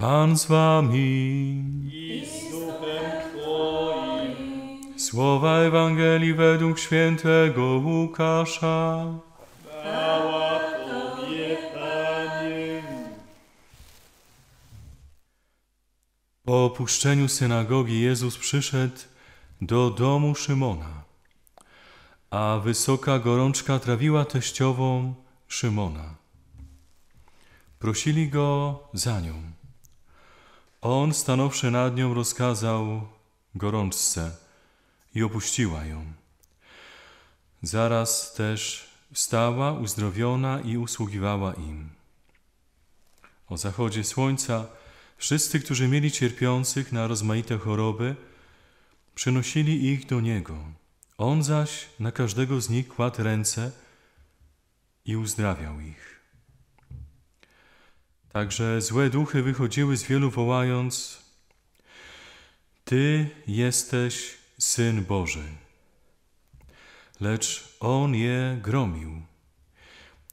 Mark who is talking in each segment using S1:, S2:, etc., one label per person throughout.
S1: Pan z wami. I z duchem Twoim. Słowa Ewangelii według świętego Łukasza. Chwała Tobie, Panie. Po opuszczeniu synagogi Jezus przyszedł do domu Szymona, a wysoka gorączka trawiła teściową Szymona. Prosili go za nią. On, stanąwszy nad nią, rozkazał gorączce i opuściła ją. Zaraz też wstała uzdrowiona i usługiwała im. O zachodzie słońca wszyscy, którzy mieli cierpiących na rozmaite choroby, przynosili ich do Niego. On zaś na każdego z nich kładł ręce i uzdrawiał ich. Także złe duchy wychodziły z wielu, wołając: Ty jesteś syn Boży. Lecz on je gromił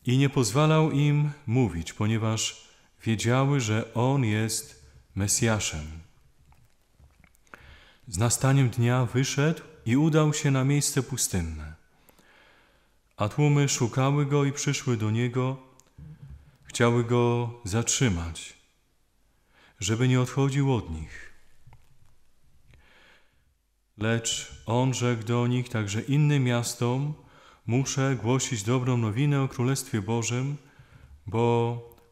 S1: i nie pozwalał im mówić, ponieważ wiedziały, że on jest Mesjaszem. Z nastaniem dnia wyszedł i udał się na miejsce pustynne. A tłumy szukały go i przyszły do niego chciały go zatrzymać, żeby nie odchodził od nich. Lecz on rzekł do nich także innym miastom: Muszę głosić dobrą nowinę o Królestwie Bożym, bo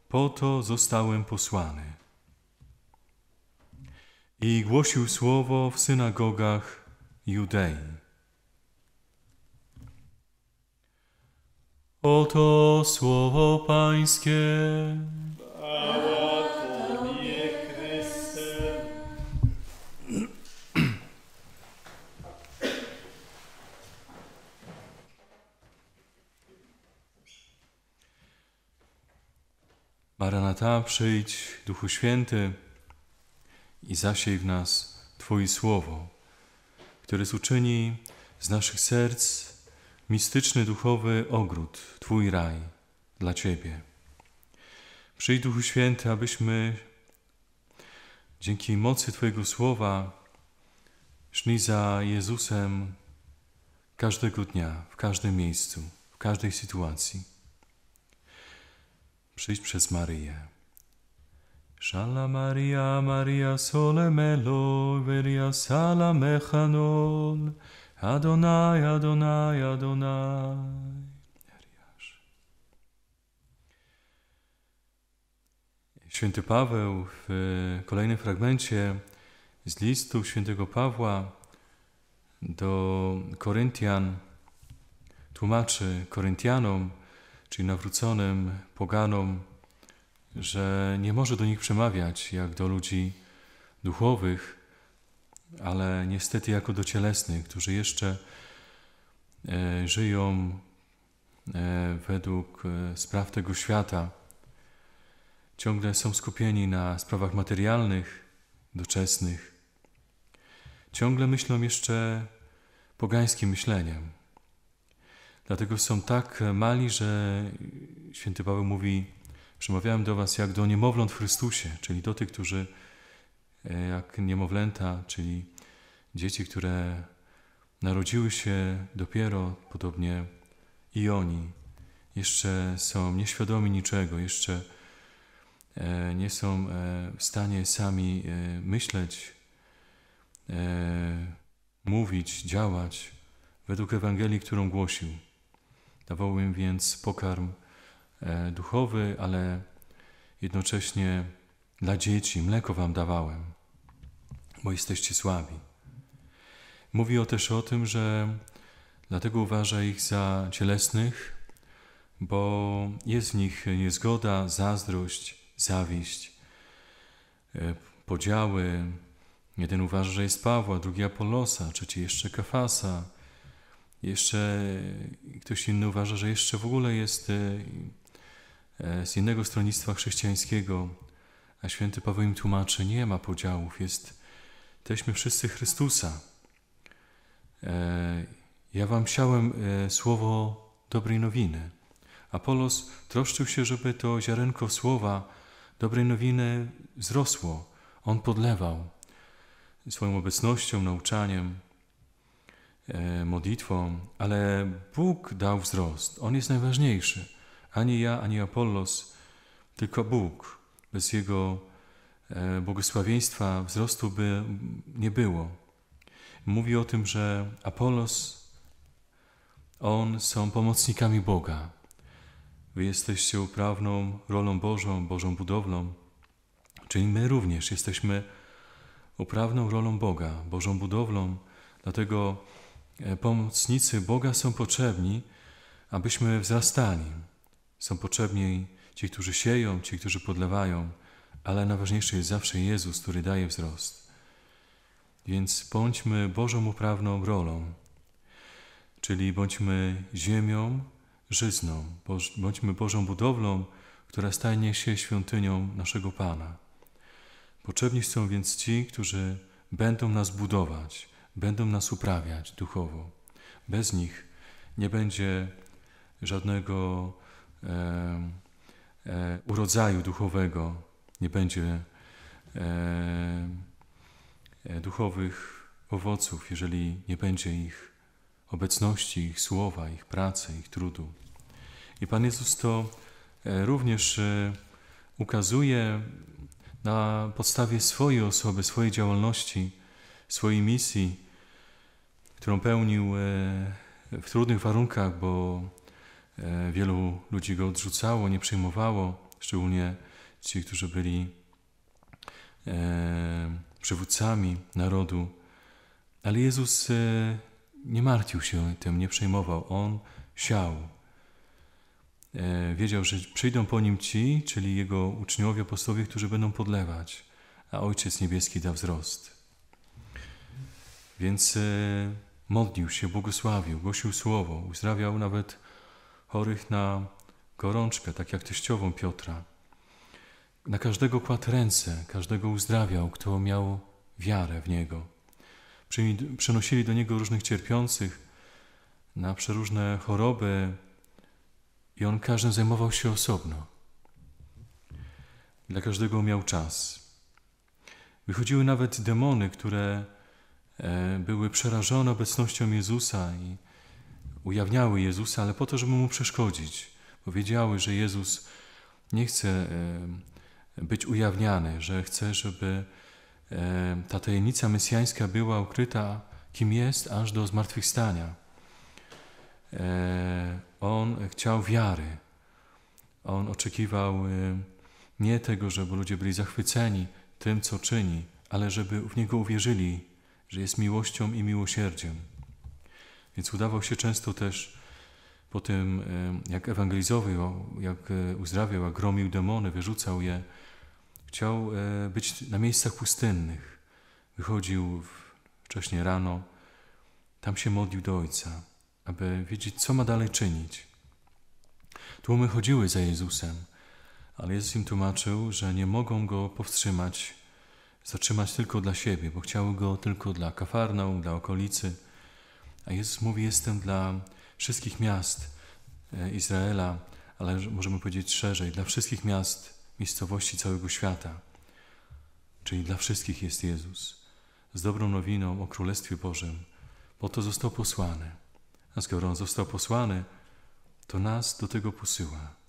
S1: po to zostałem posłany. I głosił słowo w synagogach Judei. Oto słowo Pańskie. Chwała Tobie, Chryste. Maranata, przyjdź, Duchu Święty, i zasiej w nas Twoje słowo, które uczyni z naszych serc mistyczny duchowy ogród, Twój raj dla Ciebie. Przyjdź Duchu Święty, abyśmy dzięki mocy Twojego słowa szli za Jezusem każdego dnia, w każdym miejscu, w każdej sytuacji. Przyjdź przez Maryję. Szala Maria, Maria sole melo, veria sala mechanon. Adonai, Adonai, Adonai. Święty Paweł w e, kolejnym fragmencie z listu świętego Pawła do Koryntian tłumaczy Koryntianom, czyli nawróconym poganom, że nie może do nich przemawiać jak do ludzi duchowych, ale niestety jako do cielesnych, którzy jeszcze e, żyją e, według e, spraw tego świata, ciągle są skupieni na sprawach materialnych, doczesnych, ciągle myślą jeszcze pogańskim myśleniem. Dlatego są tak mali, że święty Paweł mówi: Przemawiałem do Was jak do niemowląt w Chrystusie, czyli do tych, którzy E, jak niemowlęta, czyli dzieci, które narodziły się dopiero, podobnie i oni, jeszcze są nieświadomi niczego, jeszcze e, nie są e, w stanie sami myśleć, mówić, działać według Ewangelii, którą głosił. Dawał im więc pokarm duchowy, ale jednocześnie dla dzieci mleko wam dawałem bo jesteście słabi. o też o tym, że dlatego uważa ich za cielesnych, bo jest w nich niezgoda, zazdrość, zawiść, e, podziały. Jeden uważa, że jest Pawła, drugi Apolosa, trzeci jeszcze Kafasa. Jeszcze ktoś inny uważa, że jeszcze w ogóle jest e, e, z innego stronnictwa chrześcijańskiego. A święty Paweł im tłumaczy, nie ma podziałów, jest teśmy wszyscy Chrystusa. E, ja wam siałem e, słowo dobrej nowiny. Apolos troszczył się, żeby to ziarenko słowa dobrej nowiny wzrosło. On podlewał swoją obecnością, nauczaniem, e, modlitwą, ale Bóg dał wzrost. On jest najważniejszy. Ani ja, ani Apollos, tylko Bóg. Bez Jego E, błogosławieństwa, wzrostu by nie było. Mówi o tym, że Apolos, on są pomocnikami Boga. Wy jesteście uprawną rolą Bożą, Bożą budowlą, czyli my również jesteśmy uprawną rolą Boga, Bożą budowlą, dlatego e, pomocnicy Boga są potrzebni, abyśmy wzrastali. Są potrzebni ci, którzy sieją, ci, którzy podlewają ale najważniejszy jest zawsze Jezus, który daje wzrost. Więc bądźmy Bożą uprawną rolą, czyli bądźmy ziemią, żyzną, bądźmy Bożą budowlą, która stanie się świątynią naszego Pana. Potrzebni są więc ci, którzy będą nas budować, będą nas uprawiać duchowo. Bez nich nie będzie żadnego e, e, urodzaju duchowego, nie będzie e, e, duchowych owoców, jeżeli nie będzie ich obecności, ich słowa, ich pracy, ich trudu. I Pan Jezus to e, również e, ukazuje na podstawie swojej osoby, swojej działalności, swojej misji, którą pełnił w trudnych warunkach, bo wielu ludzi go odrzucało, nie przyjmowało, szczególnie ci, którzy byli e, przywódcami narodu. Ale Jezus e, nie martwił się tym, nie przejmował. On siał. E, wiedział, że przyjdą po nim ci, czyli jego uczniowie, apostowie, którzy będą podlewać, a Ojciec Niebieski da wzrost. Więc e, modlił się, błogosławił, głosił słowo, uzdrawiał nawet chorych na gorączkę, tak jak teściową Piotra. Na każdego kładł ręce, każdego uzdrawiał, kto miał wiarę w Niego. Przenosili do Niego różnych cierpiących na przeróżne choroby i On każdym zajmował się osobno. Dla każdego miał czas. Wychodziły nawet demony, które e, były przerażone obecnością Jezusa i ujawniały Jezusa, ale po to, żeby Mu przeszkodzić. Powiedziały, że Jezus nie chce e, być ujawniany, że chce, żeby e, ta tajemnica mesjańska była ukryta, kim jest, aż do zmartwychwstania. E, on chciał wiary. On oczekiwał e, nie tego, żeby ludzie byli zachwyceni tym, co czyni, ale żeby w Niego uwierzyli, że jest miłością i miłosierdziem. Więc udawał się często też po tym, jak ewangelizował, jak uzdrawiał, jak gromił demony, wyrzucał je, Chciał e, być na miejscach pustynnych. Wychodził wcześnie rano, tam się modlił do Ojca, aby wiedzieć, co ma dalej czynić. Tłumy chodziły za Jezusem, ale Jezus im tłumaczył, że nie mogą go powstrzymać, zatrzymać tylko dla siebie, bo chciały go tylko dla Kafarną, dla okolicy. A Jezus mówi: Jestem dla wszystkich miast e, Izraela, ale możemy powiedzieć szerzej, dla wszystkich miast miejscowości całego świata. Czyli dla wszystkich jest Jezus z dobrą nowiną o Królestwie Bożym, po to został posłany. A skoro On został posłany, to nas do tego posyła.